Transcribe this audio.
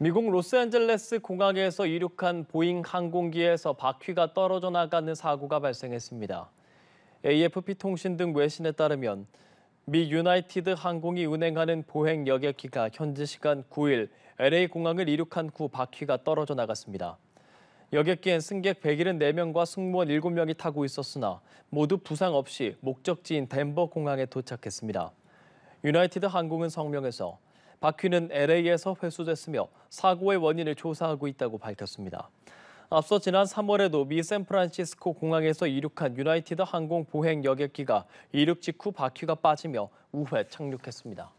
미국 로스앤젤레스 공항에서 이륙한 보잉 항공기에서 바퀴가 떨어져 나가는 사고가 발생했습니다. AFP 통신 등 외신에 따르면 미 유나이티드 항공이 운행하는 보행 여객기가 현지 시간 9일 LA 공항을 이륙한 후 바퀴가 떨어져 나갔습니다. 여객기엔 승객 174명과 승무원 7명이 타고 있었으나 모두 부상 없이 목적지인 덴버 공항에 도착했습니다. 유나이티드 항공은 성명에서 바퀴는 LA에서 회수됐으며 사고의 원인을 조사하고 있다고 밝혔습니다. 앞서 지난 3월에도 미 샌프란시스코 공항에서 이륙한 유나이티드 항공 보행 여객기가 이륙 직후 바퀴가 빠지며 우회 착륙했습니다.